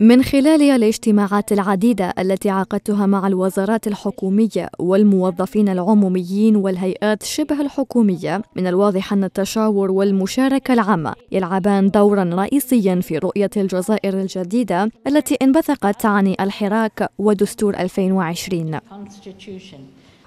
من خلال الاجتماعات العديدة التي عقدتها مع الوزارات الحكومية والموظفين العموميين والهيئات شبه الحكومية، من الواضح أن التشاور والمشاركة العامة يلعبان دورًا رئيسيًا في رؤية الجزائر الجديدة التي انبثقت عن الحراك ودستور 2020.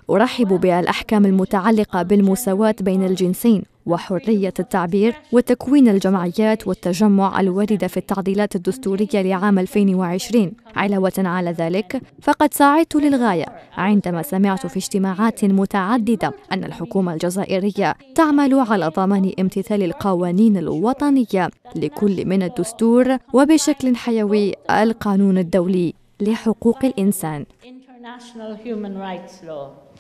أرحب بالأحكام المتعلقة بالمساواة بين الجنسين وحرية التعبير وتكوين الجمعيات والتجمع الواردة في التعديلات الدستورية لعام 2020 علاوة على ذلك فقد ساعدت للغاية عندما سمعت في اجتماعات متعددة أن الحكومة الجزائرية تعمل على ضمان امتثال القوانين الوطنية لكل من الدستور وبشكل حيوي القانون الدولي لحقوق الإنسان International Human Rights Law